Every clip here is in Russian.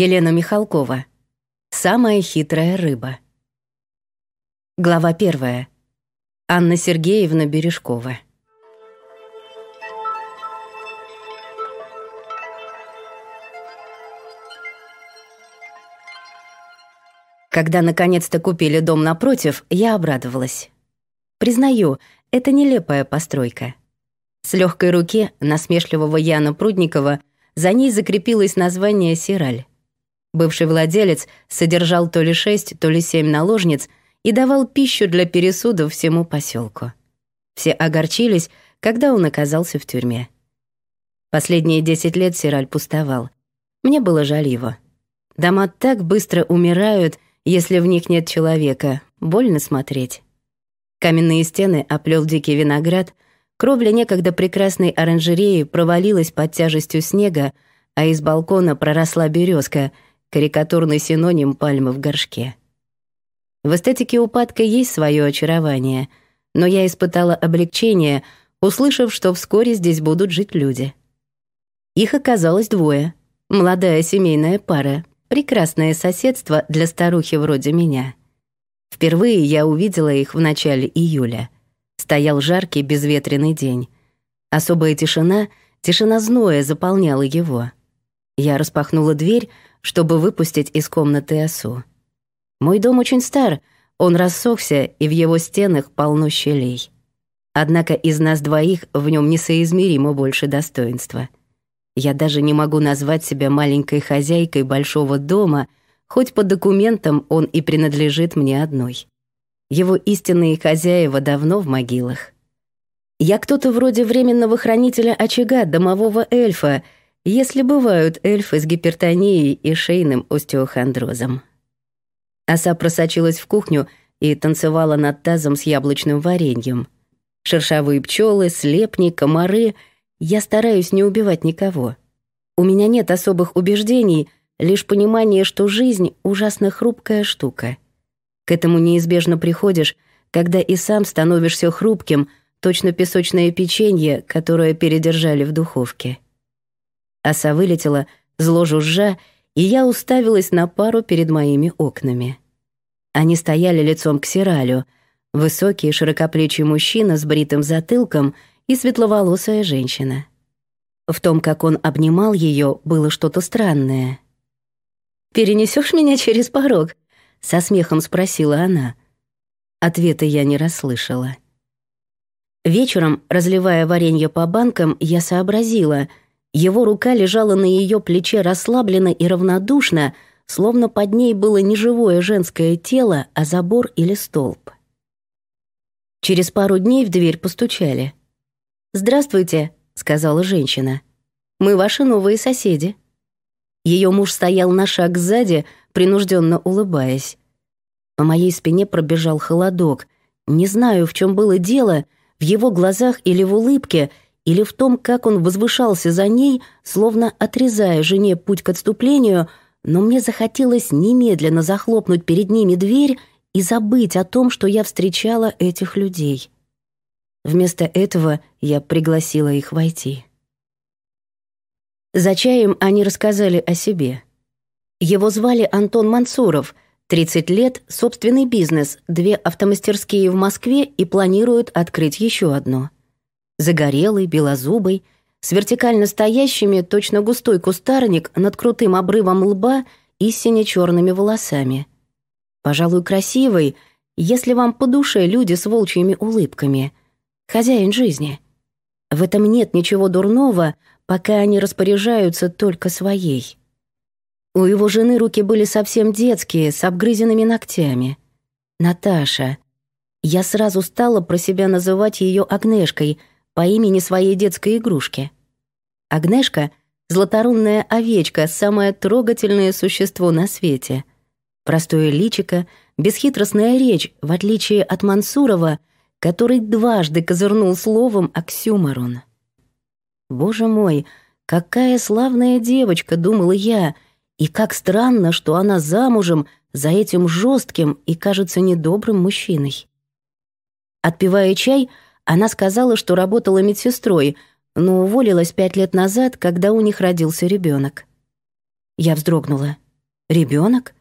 Елена Михалкова. Самая хитрая рыба. Глава первая. Анна Сергеевна Бережкова. Когда наконец-то купили дом напротив, я обрадовалась. Признаю, это нелепая постройка. С легкой руки насмешливого Яна Прудникова за ней закрепилось название «Сираль». Бывший владелец содержал то ли шесть, то ли семь наложниц и давал пищу для пересуда всему поселку. Все огорчились, когда он оказался в тюрьме. Последние десять лет Сираль пустовал. Мне было жаль его. Дома так быстро умирают, если в них нет человека. Больно смотреть. Каменные стены оплел дикий виноград, кровля некогда прекрасной оранжереи провалилась под тяжестью снега, а из балкона проросла березка — карикатурный синоним пальмы в горшке. В эстетике упадка есть свое очарование, но я испытала облегчение, услышав, что вскоре здесь будут жить люди. Их оказалось двое. Молодая семейная пара. Прекрасное соседство для старухи вроде меня. Впервые я увидела их в начале июля. Стоял жаркий безветренный день. Особая тишина, тишина зноя заполняла его. Я распахнула дверь, чтобы выпустить из комнаты осу. Мой дом очень стар, он рассохся, и в его стенах полно щелей. Однако из нас двоих в нем несоизмеримо больше достоинства. Я даже не могу назвать себя маленькой хозяйкой большого дома, хоть по документам он и принадлежит мне одной. Его истинные хозяева давно в могилах. Я кто-то вроде временного хранителя очага домового эльфа — если бывают эльфы с гипертонией и шейным остеохондрозом. Оса просочилась в кухню и танцевала над тазом с яблочным вареньем. Шершавые пчелы, слепни, комары. Я стараюсь не убивать никого. У меня нет особых убеждений, лишь понимание, что жизнь — ужасно хрупкая штука. К этому неизбежно приходишь, когда и сам становишься хрупким, точно песочное печенье, которое передержали в духовке. Оса вылетела, зло жужжа, и я уставилась на пару перед моими окнами. Они стояли лицом к Сиралю, высокий широкоплечий мужчина с бритым затылком и светловолосая женщина. В том, как он обнимал ее, было что-то странное. «Перенесешь меня через порог?» — со смехом спросила она. Ответа я не расслышала. Вечером, разливая варенье по банкам, я сообразила — его рука лежала на ее плече расслабленно и равнодушно, словно под ней было не живое женское тело, а забор или столб. Через пару дней в дверь постучали. «Здравствуйте», — сказала женщина. «Мы ваши новые соседи». Ее муж стоял на шаг сзади, принужденно улыбаясь. По моей спине пробежал холодок. Не знаю, в чем было дело, в его глазах или в улыбке — или в том, как он возвышался за ней, словно отрезая жене путь к отступлению, но мне захотелось немедленно захлопнуть перед ними дверь и забыть о том, что я встречала этих людей. Вместо этого я пригласила их войти. За чаем они рассказали о себе. Его звали Антон Мансуров, 30 лет, собственный бизнес, две автомастерские в Москве и планирует открыть еще одно — Загорелый, белозубый, с вертикально стоящими, точно густой кустарник над крутым обрывом лба и сине-черными волосами. Пожалуй, красивый, если вам по душе люди с волчьими улыбками. Хозяин жизни. В этом нет ничего дурного, пока они распоряжаются только своей. У его жены руки были совсем детские, с обгрызенными ногтями. Наташа. Я сразу стала про себя называть ее Агнешкой — по имени своей детской игрушки. Агнешка — златорунная овечка, самое трогательное существо на свете. Простое личико, бесхитростная речь, в отличие от Мансурова, который дважды козырнул словом «оксюмарон». «Боже мой, какая славная девочка!» — думала я. «И как странно, что она замужем за этим жестким и, кажется, недобрым мужчиной». Отпивая чай — она сказала, что работала медсестрой, но уволилась пять лет назад, когда у них родился ребенок. Я вздрогнула. Ребенок?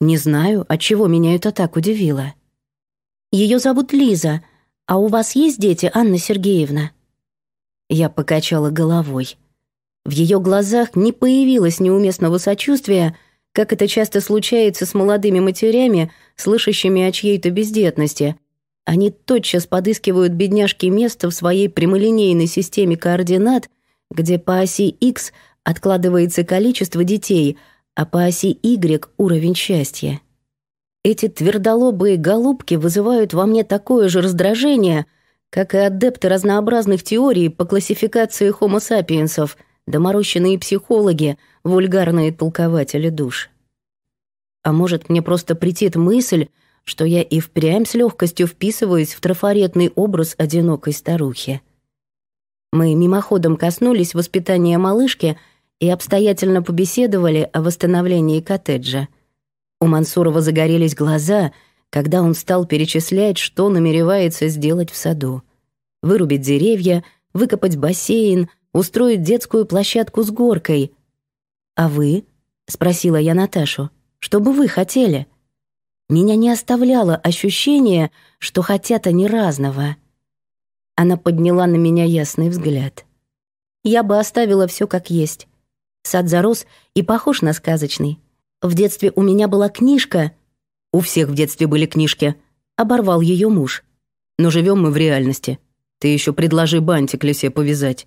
Не знаю, от чего меня это так удивило. Ее зовут Лиза, а у вас есть дети, Анна Сергеевна? Я покачала головой. В ее глазах не появилось неуместного сочувствия, как это часто случается с молодыми матерями, слышащими о чьей-то бездетности, они тотчас подыскивают бедняжке место в своей прямолинейной системе координат, где по оси X откладывается количество детей, а по оси Y — уровень счастья. Эти твердолобые голубки вызывают во мне такое же раздражение, как и адепты разнообразных теорий по классификации homo сапиенсов доморощенные психологи, вульгарные толкователи душ. А может, мне просто претит мысль, что я и впрямь с легкостью вписываюсь в трафаретный образ одинокой старухи. Мы мимоходом коснулись воспитания малышки и обстоятельно побеседовали о восстановлении коттеджа. У Мансурова загорелись глаза, когда он стал перечислять, что намеревается сделать в саду. Вырубить деревья, выкопать бассейн, устроить детскую площадку с горкой. «А вы?» — спросила я Наташу. «Что бы вы хотели?» — меня не оставляло ощущение, что хотят они разного. Она подняла на меня ясный взгляд. Я бы оставила все как есть. Сад зарос и похож на сказочный. В детстве у меня была книжка. У всех в детстве были книжки. Оборвал ее муж. Но живем мы в реальности. Ты еще предложи бантик лисе повязать.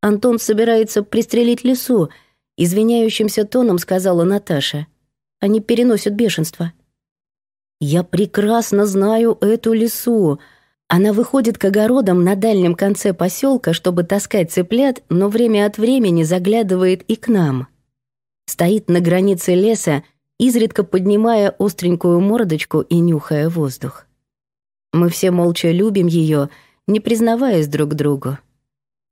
Антон собирается пристрелить лису, извиняющимся тоном сказала Наташа. Они переносят бешенство. Я прекрасно знаю эту лису. Она выходит к огородам на дальнем конце поселка, чтобы таскать цыплят, но время от времени заглядывает и к нам. Стоит на границе леса, изредка поднимая остренькую мордочку и нюхая воздух. Мы все молча любим ее, не признаваясь друг другу.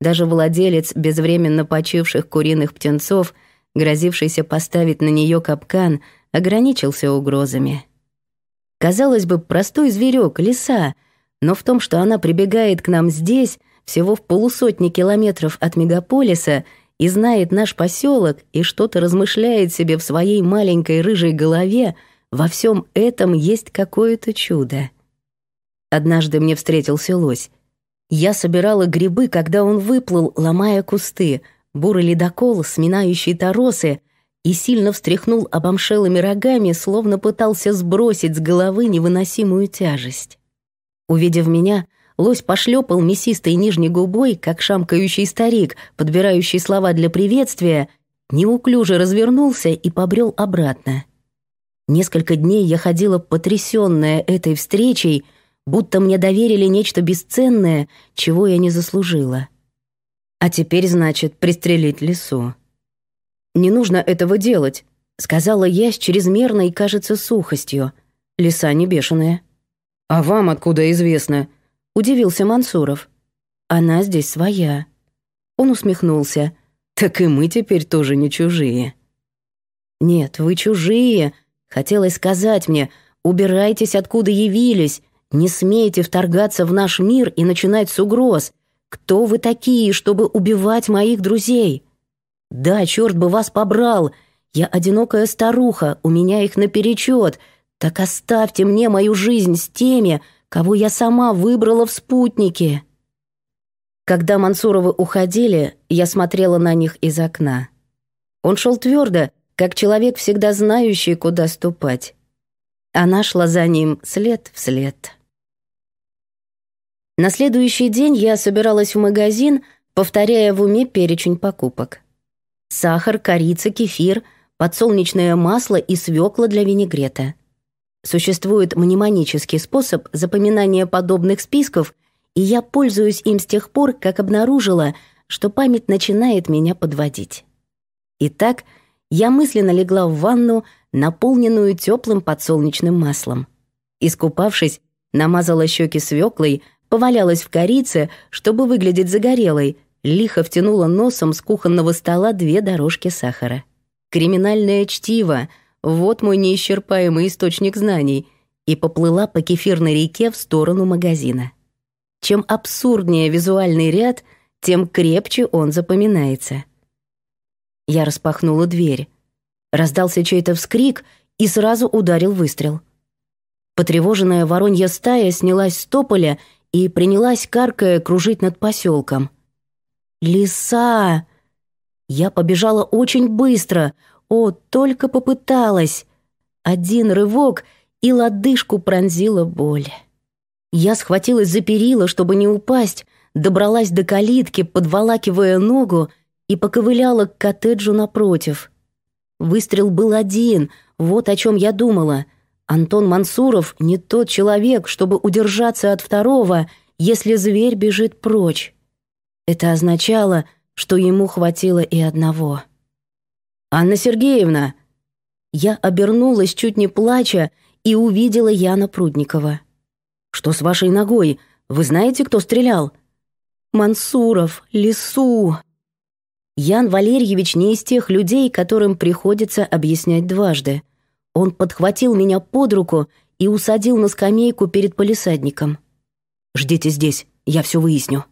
Даже владелец безвременно почивших куриных птенцов, грозившийся поставить на нее капкан, ограничился угрозами. Казалось бы, простой зверек, лиса, но в том, что она прибегает к нам здесь, всего в полусотни километров от мегаполиса, и знает наш поселок, и что-то размышляет себе в своей маленькой рыжей голове, во всем этом есть какое-то чудо. Однажды мне встретился лось. Я собирала грибы, когда он выплыл, ломая кусты, бурый ледокол, сминающий торосы, и сильно встряхнул обомшелыми рогами, словно пытался сбросить с головы невыносимую тяжесть. Увидев меня, лось пошлепал мясистой нижней губой, как шамкающий старик, подбирающий слова для приветствия, неуклюже развернулся и побрел обратно. Несколько дней я ходила потрясённая этой встречей, будто мне доверили нечто бесценное, чего я не заслужила. А теперь, значит, пристрелить лесу. Не нужно этого делать», — сказала я с чрезмерной, кажется, сухостью. Лиса не бешеная. «А вам откуда известно?» — удивился Мансуров. «Она здесь своя». Он усмехнулся. «Так и мы теперь тоже не чужие». «Нет, вы чужие», — хотелось сказать мне. «Убирайтесь, откуда явились. Не смейте вторгаться в наш мир и начинать с угроз. Кто вы такие, чтобы убивать моих друзей?» Да, черт бы вас побрал! Я одинокая старуха, у меня их наперечет. Так оставьте мне мою жизнь с теми, кого я сама выбрала в спутнике. Когда Мансуровы уходили, я смотрела на них из окна. Он шел твердо, как человек, всегда знающий, куда ступать. Она шла за ним след в след. На следующий день я собиралась в магазин, повторяя в уме перечень покупок сахар, корица, кефир, подсолнечное масло и свекла для винегрета. Существует мнемонический способ запоминания подобных списков, и я пользуюсь им с тех пор, как обнаружила, что память начинает меня подводить. Итак, я мысленно легла в ванну, наполненную теплым подсолнечным маслом. Искупавшись, намазала щеки свеклой, повалялась в корице, чтобы выглядеть загорелой, лихо втянула носом с кухонного стола две дорожки сахара. «Криминальное чтиво — вот мой неисчерпаемый источник знаний», и поплыла по кефирной реке в сторону магазина. Чем абсурднее визуальный ряд, тем крепче он запоминается. Я распахнула дверь. Раздался чей-то вскрик и сразу ударил выстрел. Потревоженная воронья стая снялась с тополя и принялась, каркая, кружить над поселком. Лиса! Я побежала очень быстро. О, только попыталась. Один рывок, и лодыжку пронзила боль. Я схватилась за перила, чтобы не упасть, добралась до калитки, подволакивая ногу, и поковыляла к коттеджу напротив. Выстрел был один, вот о чем я думала. Антон Мансуров не тот человек, чтобы удержаться от второго, если зверь бежит прочь. Это означало, что ему хватило и одного. «Анна Сергеевна!» Я обернулась, чуть не плача, и увидела Яна Прудникова. «Что с вашей ногой? Вы знаете, кто стрелял?» «Мансуров, Лису!» Ян Валерьевич не из тех людей, которым приходится объяснять дважды. Он подхватил меня под руку и усадил на скамейку перед полисадником. «Ждите здесь, я все выясню».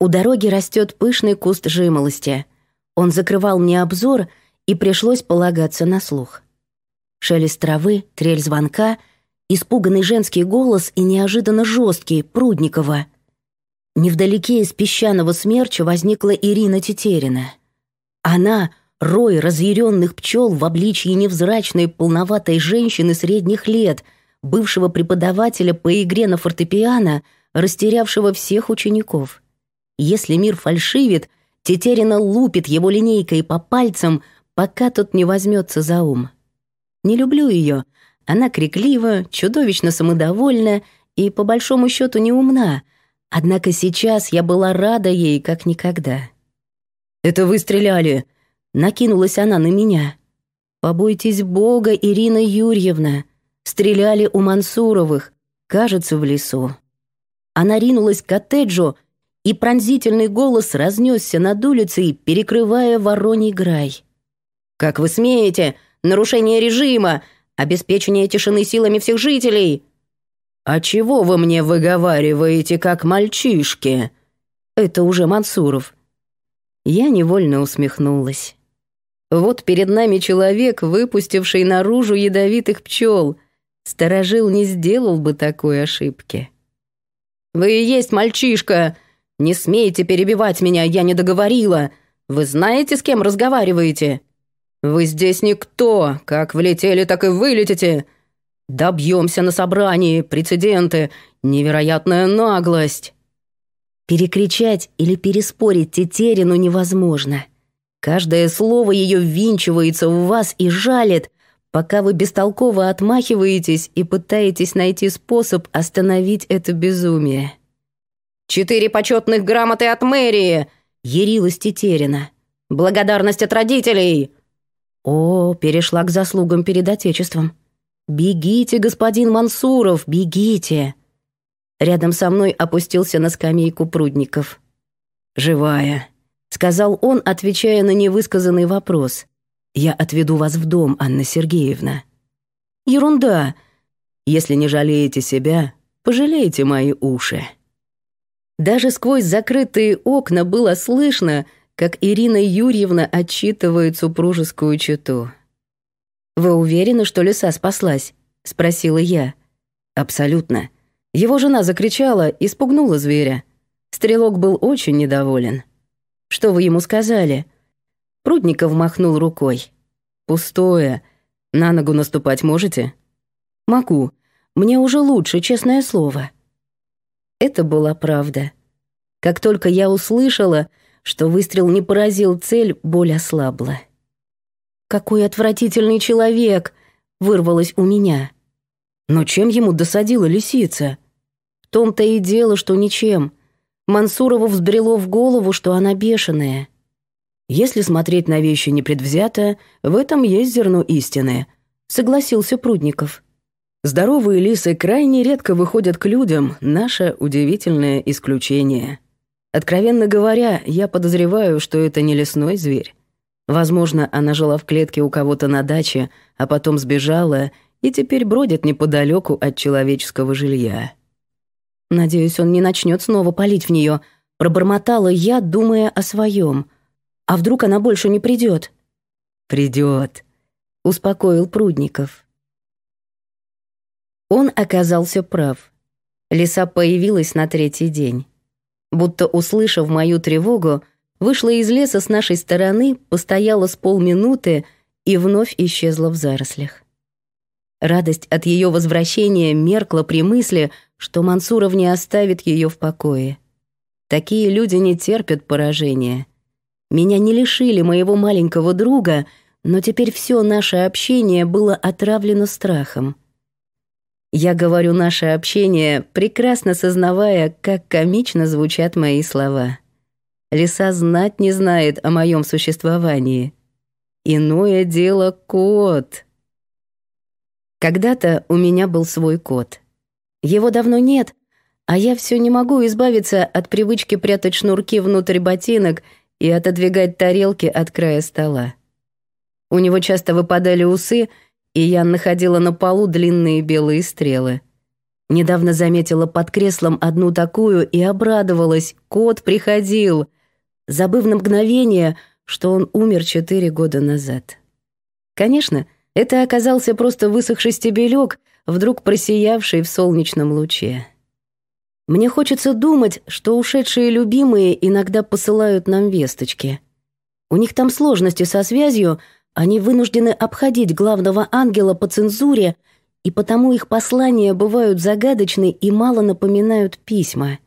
У дороги растет пышный куст жимолости. Он закрывал мне обзор, и пришлось полагаться на слух. Шелест травы, трель звонка, испуганный женский голос и неожиданно жесткий, Прудникова. Невдалеке из песчаного смерча возникла Ирина Тетерина. Она — рой разъяренных пчел в обличье невзрачной полноватой женщины средних лет, бывшего преподавателя по игре на фортепиано, растерявшего всех учеников — если мир фальшивит, Тетерина лупит его линейкой по пальцам, пока тот не возьмется за ум. Не люблю ее. Она криклива, чудовищно самодовольна и, по большому счету, не умна. Однако сейчас я была рада ей, как никогда. «Это вы стреляли!» — накинулась она на меня. «Побойтесь Бога, Ирина Юрьевна!» Стреляли у Мансуровых, кажется, в лесу. Она ринулась к коттеджу — и пронзительный голос разнесся над улицей, перекрывая вороний грай. «Как вы смеете? Нарушение режима! Обеспечение тишины силами всех жителей!» «А чего вы мне выговариваете, как мальчишки?» «Это уже Мансуров». Я невольно усмехнулась. Вот перед нами человек, выпустивший наружу ядовитых пчел. старожил не сделал бы такой ошибки. «Вы и есть мальчишка!» «Не смейте перебивать меня, я не договорила! Вы знаете, с кем разговариваете?» «Вы здесь никто! Как влетели, так и вылетите!» «Добьемся на собрании! Прецеденты! Невероятная наглость!» Перекричать или переспорить Тетерину невозможно. Каждое слово ее ввинчивается в вас и жалит, пока вы бестолково отмахиваетесь и пытаетесь найти способ остановить это безумие. «Четыре почетных грамоты от мэрии!» — ярилась Тетерина. «Благодарность от родителей!» О, перешла к заслугам перед Отечеством. «Бегите, господин Мансуров, бегите!» Рядом со мной опустился на скамейку прудников. «Живая», — сказал он, отвечая на невысказанный вопрос. «Я отведу вас в дом, Анна Сергеевна». «Ерунда. Если не жалеете себя, пожалейте мои уши». Даже сквозь закрытые окна было слышно, как Ирина Юрьевна отчитывает супружескую чету. «Вы уверены, что лиса спаслась?» — спросила я. «Абсолютно». Его жена закричала и спугнула зверя. Стрелок был очень недоволен. «Что вы ему сказали?» Прудников махнул рукой. «Пустое. На ногу наступать можете?» «Могу. Мне уже лучше, честное слово». Это была правда. Как только я услышала, что выстрел не поразил цель, боль ослабла. «Какой отвратительный человек!» — вырвалось у меня. «Но чем ему досадила лисица?» «В том-то и дело, что ничем. Мансурову взбрело в голову, что она бешеная». «Если смотреть на вещи непредвзято, в этом есть зерно истины», — согласился Прудников. Здоровые лисы крайне редко выходят к людям, наше удивительное исключение. Откровенно говоря, я подозреваю, что это не лесной зверь. Возможно, она жила в клетке у кого-то на даче, а потом сбежала и теперь бродит неподалеку от человеческого жилья. Надеюсь, он не начнет снова палить в нее. Пробормотала я, думая о своем. А вдруг она больше не придет? Придет, успокоил Прудников. Он оказался прав. Лиса появилась на третий день. Будто услышав мою тревогу, вышла из леса с нашей стороны, постояла с полминуты и вновь исчезла в зарослях. Радость от ее возвращения меркла при мысли, что Мансуров не оставит ее в покое. Такие люди не терпят поражения. Меня не лишили моего маленького друга, но теперь все наше общение было отравлено страхом. Я говорю наше общение, прекрасно сознавая, как комично звучат мои слова. Лиса знать не знает о моем существовании. Иное дело кот. Когда-то у меня был свой кот. Его давно нет, а я все не могу избавиться от привычки прятать шнурки внутрь ботинок и отодвигать тарелки от края стола. У него часто выпадали усы — и я находила на полу длинные белые стрелы. Недавно заметила под креслом одну такую и обрадовалась. Кот приходил, забыв на мгновение, что он умер четыре года назад. Конечно, это оказался просто высохший стебелек, вдруг просиявший в солнечном луче. Мне хочется думать, что ушедшие любимые иногда посылают нам весточки. У них там сложности со связью — они вынуждены обходить главного ангела по цензуре, и потому их послания бывают загадочны и мало напоминают письма.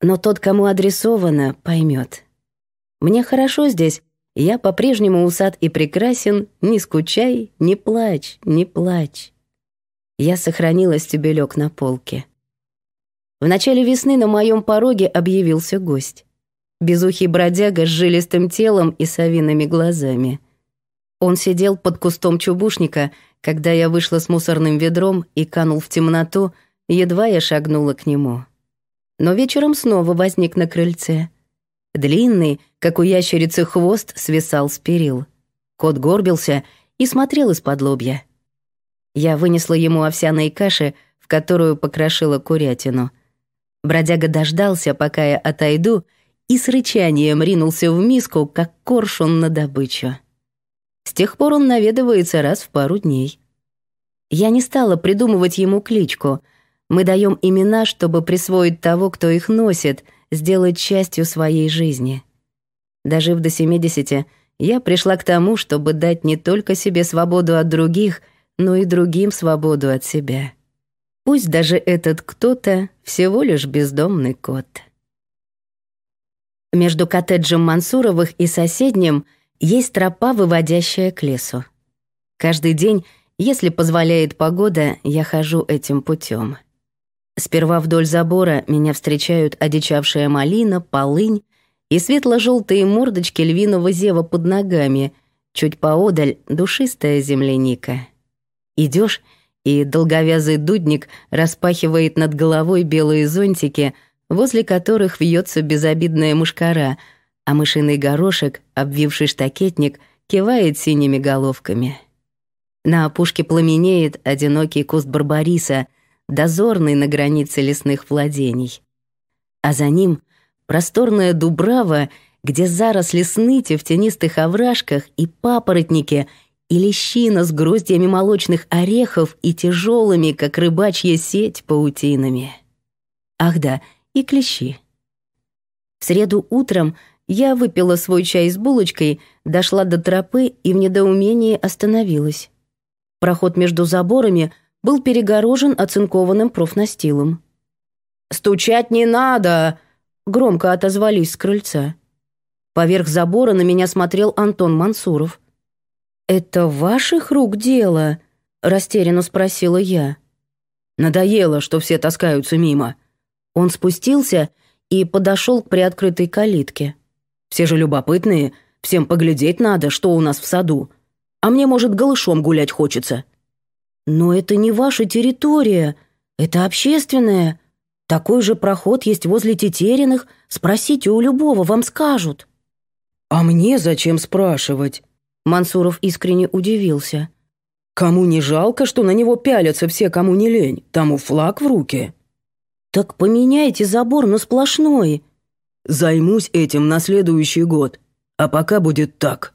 Но тот, кому адресовано, поймет. Мне хорошо здесь, я по-прежнему усад и прекрасен, не скучай, не плачь, не плачь. Я сохранила стебелек на полке. В начале весны на моем пороге объявился гость. Безухий бродяга с жилистым телом и совиными глазами — он сидел под кустом чубушника, когда я вышла с мусорным ведром и канул в темноту, едва я шагнула к нему. Но вечером снова возник на крыльце. Длинный, как у ящерицы, хвост свисал с перил. Кот горбился и смотрел из-под лобья. Я вынесла ему овсяные каши, в которую покрошила курятину. Бродяга дождался, пока я отойду, и с рычанием ринулся в миску, как коршун на добычу. С тех пор он наведывается раз в пару дней. Я не стала придумывать ему кличку. Мы даем имена, чтобы присвоить того, кто их носит, сделать частью своей жизни. Дожив до 70, я пришла к тому, чтобы дать не только себе свободу от других, но и другим свободу от себя. Пусть даже этот кто-то всего лишь бездомный кот. Между коттеджем Мансуровых и соседним — есть тропа, выводящая к лесу. Каждый день, если позволяет погода, я хожу этим путем. Сперва вдоль забора меня встречают одичавшая малина, полынь и светло-желтые мордочки львиного зева под ногами, чуть поодаль душистая земляника. Идешь, и долговязый дудник распахивает над головой белые зонтики, возле которых вьется безобидная мушкара — а мышиный горошек, обвивший штакетник, кивает синими головками. На опушке пламенеет одинокий куст барбариса, дозорный на границе лесных владений. А за ним просторная дубрава, где заросли сныти в тенистых овражках и папоротники, и лещина с гроздьями молочных орехов и тяжелыми, как рыбачья сеть, паутинами. Ах да, и клещи. В среду утром — я выпила свой чай с булочкой, дошла до тропы и в недоумении остановилась. Проход между заборами был перегорожен оцинкованным профнастилом. «Стучать не надо!» — громко отозвались с крыльца. Поверх забора на меня смотрел Антон Мансуров. «Это ваших рук дело?» — растерянно спросила я. «Надоело, что все таскаются мимо». Он спустился и подошел к приоткрытой калитке. Все же любопытные, всем поглядеть надо, что у нас в саду. А мне, может, голышом гулять хочется». «Но это не ваша территория, это общественная. Такой же проход есть возле Тетериных, спросите у любого, вам скажут». «А мне зачем спрашивать?» Мансуров искренне удивился. «Кому не жалко, что на него пялятся все, кому не лень, тому флаг в руки. «Так поменяйте забор на сплошной. Займусь этим на следующий год. А пока будет так».